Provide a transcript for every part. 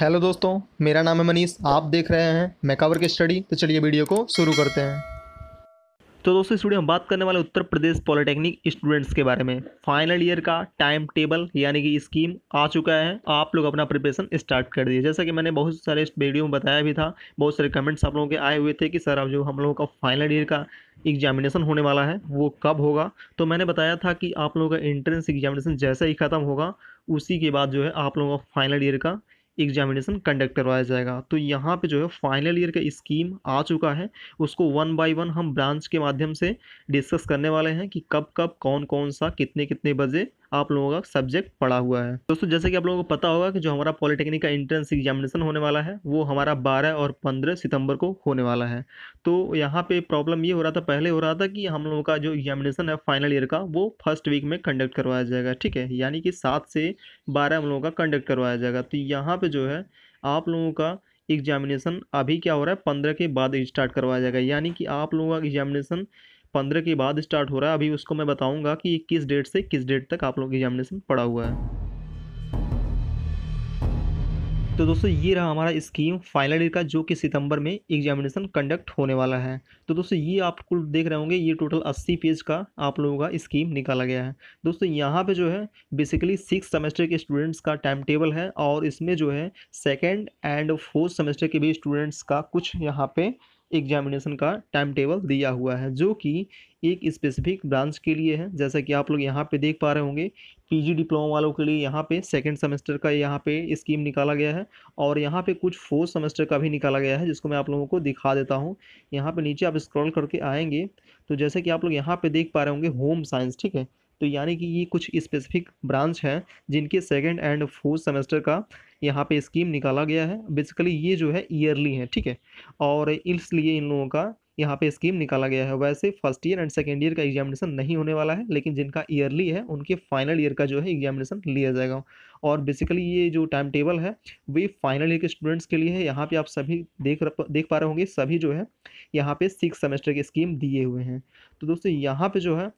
hello दोस्तों मेरा नाम है मनीष आप देख रहे हैं मैकावर की स्टडी तो चलिए वीडियो को शुरू करते हैं तो दोस्तों इस वीडियो में बात करने वाले उत्तर प्रदेश पॉलिटेक्निक स्टूडेंट्स के बारे में फाइनल ईयर का टाइम टेबल यानी कि स्कीम आ चुका है आप लोग अपना प्रिपरेशन स्टार्ट कर दिए जैसा कि मैंने बहुत सारे वीडियो में बताया भी था बहुत सारे कमेंट्स आप लोगों के आए हुए थे कि सर अब जो हम लोगों का फाइनल ईयर का एग्जामिनेशन होने वाला है वो कब होगा तो मैंने बताया था कि आप लोगों का एंट्रेंस एग्जामिनेशन जैसा ही ख़त्म होगा उसी के बाद जो है आप लोगों का फाइनल ईयर का एग्जामिनेशन कंडक्ट करवाया जाएगा तो यहाँ पे जो है फाइनल ईयर का स्कीम आ चुका है उसको वन बाय वन हम ब्रांच के माध्यम से डिस्कस करने वाले हैं कि कब कब कौन कौन सा कितने कितने बजे आप लोगों का सब्जेक्ट पढ़ा हुआ है दोस्तों जैसे कि आप लोगों को पता होगा कि जो हमारा पॉलिटेक्निक का एंट्रेंस एग्जामिनेशन होने वाला है वो हमारा 12 और 15 सितंबर को होने वाला है तो यहाँ पे प्रॉब्लम ये हो रहा था पहले हो रहा था कि हम लोगों का जो एग्जामिनेशन है फाइनल ईयर का वो फर्स्ट वीक में कंडक्ट करवाया जाएगा ठीक है यानी कि सात से बारह हम लोगों का कंडक्ट करवाया जाएगा तो यहाँ पर जो है आप लोगों का एग्जामिनेशन अभी क्या हो रहा है पंद्रह के बाद स्टार्ट करवाया जाएगा यानी कि आप लोगों का एग्जामिनेशन पंद्रह के बाद स्टार्ट हो रहा है अभी उसको मैं बताऊँगा कि किस डेट से किस डेट तक आप लोगों की एग्जामिनेशन पड़ा हुआ है तो दोस्तों ये रहा हमारा स्कीम फाइनल ईयर का जो कि सितंबर में एग्जामिनेशन कंडक्ट होने वाला है तो दोस्तों ये आप कुल देख रहे होंगे ये टोटल 80 पेज का आप लोगों का स्कीम निकाला गया है दोस्तों यहाँ पे जो है बेसिकली सिक्स सेमेस्टर के स्टूडेंट्स का टाइम टेबल है और इसमें जो है सेकेंड एंड फोर्थ सेमेस्टर के भी स्टूडेंट्स का कुछ यहाँ पर एग्जामिनेशन का टाइम टेबल दिया हुआ है जो कि एक स्पेसिफिक ब्रांच के लिए है जैसा कि आप लोग यहाँ पे देख पा रहे होंगे पीजी डिप्लोमा वालों के लिए यहाँ पे सेकंड सेमेस्टर का यहाँ पे स्कीम निकाला गया है और यहाँ पे कुछ फोर्थ सेमेस्टर का भी निकाला गया है जिसको मैं आप लोगों को दिखा देता हूँ यहाँ पर नीचे आप स्क्रॉल करके आएँगे तो जैसे कि आप लोग यहाँ पर देख पा रहे होंगे होम साइंस ठीक है तो यानी कि ये कुछ स्पेसिफिक ब्रांच हैं जिनके सेकेंड एंड फोर्थ सेमेस्टर का यहाँ पे स्कीम निकाला गया है बेसिकली ये जो है ईयरली है ठीक है और इसलिए इन लोगों का यहाँ पे स्कीम निकाला गया है वैसे first year and second year का एग्जामिनेशन नहीं होने वाला है लेकिन जिनका ईयरली है उनके फाइनल ईयर का जो है एग्जामिनेशन लिया जाएगा और बेसिकली ये जो टाइम टेबल है वे फाइनल ईयर के स्टूडेंट्स के लिए है यहाँ पे आप सभी देख देख पा रहे होंगे सभी जो है यहाँ पे सिक्स सेमेस्टर की स्कीम दिए हुए हैं तो दोस्तों यहाँ पे जो है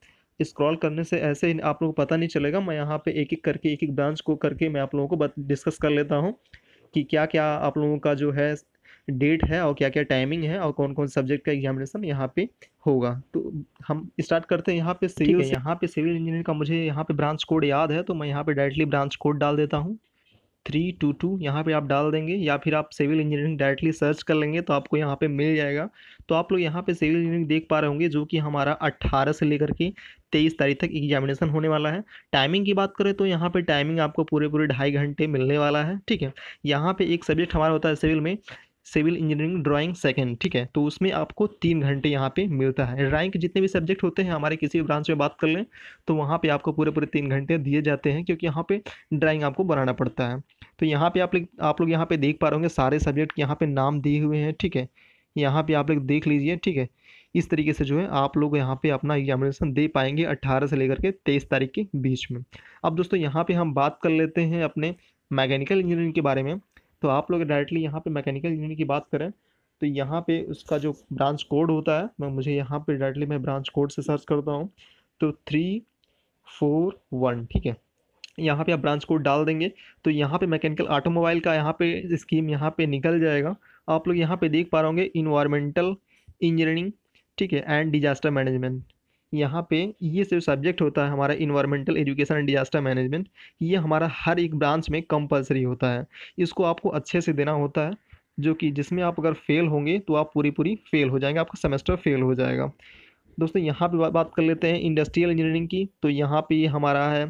स्क्रॉल करने से ऐसे ही आप लोगों को पता नहीं चलेगा मैं यहाँ पे एक एक करके एक एक ब्रांच को करके मैं आप लोगों को डिस्कस कर लेता हूँ कि क्या क्या आप लोगों का जो है डेट है और क्या क्या टाइमिंग है और कौन कौन सब्जेक्ट का एग्जामिनेशन यहाँ पे होगा तो हम स्टार्ट करते हैं यहाँ पे सिविल यहाँ पे सिविल इंजीनियर का मुझे यहाँ पे ब्रांच कोड याद है तो मैं यहाँ पे डायरेक्टली ब्रांच कोड डाल देता हूँ थ्री टू टू यहाँ पर आप डाल देंगे या फिर आप सिविल इंजीनियरिंग डायरेक्टली सर्च कर लेंगे तो आपको यहाँ पे मिल जाएगा तो आप लोग यहाँ पे सिविल इंजीनियरिंग देख पा रहे होंगे जो कि हमारा 18 से लेकर के तेईस तारीख तक एग्जामिनेशन होने वाला है टाइमिंग की बात करें तो यहाँ पे टाइमिंग आपको पूरे पूरे ढाई घंटे मिलने वाला है ठीक है यहाँ पर एक सब्जेक्ट हमारा होता है सिविल में सिविल इंजीनियरिंग ड्राइंग सेकेंड ठीक है तो उसमें आपको तीन घंटे यहाँ पे मिलता है ड्राइंग के जितने भी सब्जेक्ट होते हैं हमारे किसी भी ब्रांच में बात कर लें तो वहाँ पे आपको पूरे पूरे तीन घंटे दिए जाते हैं क्योंकि यहाँ पे ड्राइंग आपको बनाना पड़ता है तो यहाँ पे आप लोग आप लोग यहाँ पे देख पा रहे होंगे सारे सब्जेक्ट यहाँ पे नाम दिए हुए हैं ठीक है यहाँ पे आप लोग देख लीजिए ठीक है इस तरीके से जो है आप लोग यहाँ पे अपना एग्जामिनेशन दे पाएंगे अट्ठारह से लेकर के तेईस तारीख के बीच में अब दोस्तों यहाँ पर हम बात कर लेते हैं अपने मैकेनिकल इंजीनियरिंग के बारे में तो आप लोग डायरेक्टली यहाँ पे मैकेनिकल इंजीनियरिंग की बात करें तो यहाँ पे उसका जो ब्रांच कोड होता है मैं मुझे यहाँ पे डायरेक्टली मैं ब्रांच कोड से सर्च करता हूँ तो थ्री फोर वन ठीक है यहाँ पे आप ब्रांच कोड डाल देंगे तो यहाँ पे मैकेनिकल ऑटोमोबाइल का यहाँ पे स्कीम यहाँ पे निकल जाएगा आप लोग यहाँ पे देख पा रहे होंगे इन्वायरमेंटल इंजीनियरिंग ठीक है एंड डिजास्टर मैनेजमेंट यहाँ पे ये जो सब्जेक्ट होता है हमारा environmental education and disaster management ये हमारा हर एक ब्रांच में कंपलसरी होता है इसको आपको अच्छे से देना होता है जो कि जिसमें आप अगर फेल होंगे तो आप पूरी पूरी फेल हो जाएंगे आपका सेमेस्टर फेल हो जाएगा दोस्तों यहाँ पे बात कर लेते हैं इंडस्ट्रियल इंजीनियरिंग की तो यहाँ पे हमारा है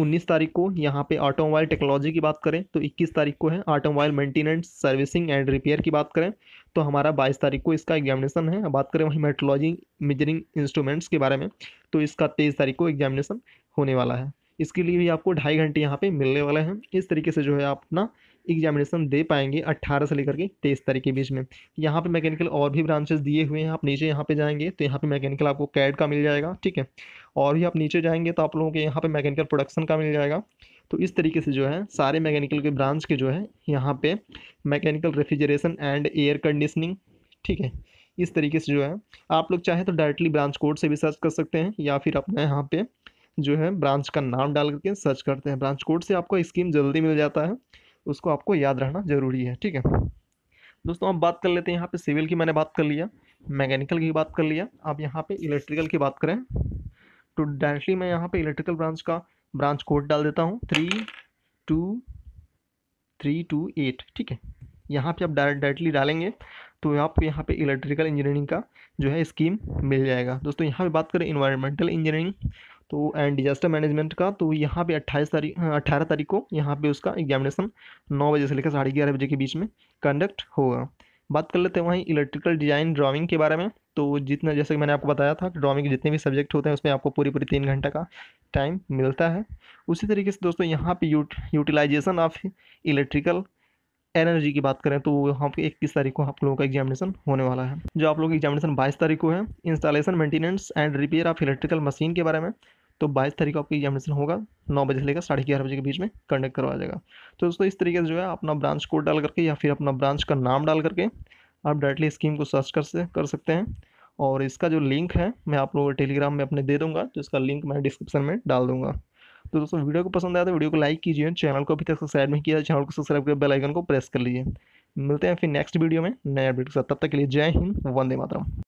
19 तारीख को यहाँ पे ऑटोमोबाइल टेक्नोलॉजी की बात करें तो 21 तारीख को है automobile maintenance servicing and repair की बात करें तो हमारा 22 तारीख को इसका एग्जामिनेशन है बात करें वहीं मेट्रोलॉजी मेजरिंग इंस्ट्रूमेंट्स के बारे में तो इसका तेईस तारीख को एग्जामिनेशन होने वाला है इसके लिए भी आपको ढाई घंटे यहाँ पे मिलने वाले हैं इस तरीके से जो है आप अपना एग्जामिनेशन दे पाएंगे 18 से लेकर के तेईस तारीख के बीच में यहाँ पे मैकेनिकल और भी ब्रांचेस दिए हुए हैं आप नीचे यहाँ पे जाएंगे तो यहाँ पे मैकेनिकल आपको कैड का मिल जाएगा ठीक है और भी आप नीचे जाएंगे तो आप लोगों के यहाँ पे मैकेनिकल प्रोडक्शन का मिल जाएगा तो इस तरीके से जो है सारे मैकेनिकल के ब्रांच के जो है यहाँ पर mechanical refrigeration and air conditioning ठीक है इस तरीके से जो है आप लोग चाहें तो डायरेक्टली ब्रांच कोड से भी सर्च कर सकते हैं या फिर अपने यहाँ पर जो है ब्रांच का नाम डाल करके सर्च करते हैं ब्रांच कोड से आपको स्कीम जल्दी मिल जाता है उसको आपको याद रहना ज़रूरी है ठीक है दोस्तों आप बात कर लेते हैं यहाँ पे सिविल की मैंने बात कर लिया मैकेनिकल की बात कर लिया आप यहाँ पे इलेक्ट्रिकल की बात करें तो डायरेक्टली मैं यहाँ पे इलेक्ट्रिकल ब्रांच का ब्रांच कोड डाल देता हूँ three two three two eight ठीक है यहाँ पे आप डायरेक्ट डायरेक्टली डालेंगे तो आपको यहाँ पे इलेक्ट्रिकल इंजीनियरिंग का जो है स्कीम मिल जाएगा दोस्तों यहाँ पे बात करें इन्वायरमेंटल इंजीनियरिंग तो एंड डिजास्टर मैनेजमेंट का तो यहाँ पे अट्ठाईस तारीख अट्ठारह तारीख को यहाँ पे उसका एग्जामिनेशन नौ बजे से लेकर साढ़े ग्यारह बजे के बीच में कंडक्ट होगा बात कर लेते हैं वहीं इलेक्ट्रिकल डिजाइन ड्राइंग के बारे में तो जितना जैसे कि मैंने आपको बताया था ड्राइंग के जितने भी सब्जेक्ट होते हैं उसमें आपको पूरी पूरी तीन घंटे का टाइम मिलता है उसी तरीके से दोस्तों यहाँ पे यूट यूटिलाइजेशन ऑफ इलेक्ट्रिकल एनर्जी की बात करें तो यहाँ पे इक्कीस तारीख को आप लोगों का एग्जामिनेशन होने वाला है जो आप लोग की एग्जामिनेशन बाईस तारीख को है installation maintenance and repair of electrical machine के बारे में तो 22 तारीख को आपका एग्जामिनेशन होगा नौ बजे से लेकर साढ़े ग्यारह बजे के बीच में कंडक्ट करवाया जाएगा तो दोस्तों इस तरीके से जो है अपना ब्रांच कोड डाल करके या फिर अपना ब्रांच का नाम डाल करके आप डायरेक्टली स्कीम को सर्च कर से कर सकते हैं और इसका जो लिंक है मैं आप लोगों को टेलीग्राम में अपने दे दूँगा तो इसका लिंक मैं डिस्क्रिप्शन में डाल दूँगा तो दोस्तों वीडियो को पसंद आया तो वीडियो को लाइक कीजिए चैनल को अभी तक सब्सक्राइब नहीं किया चैनल को सब्सक्राइब कर बेल आइकन को प्रेस कर लीजिए मिलते हैं फिर नेक्स्ट वीडियो में नया अपडेट के साथ तब तक के लिए जय हिंद वंदे मातरम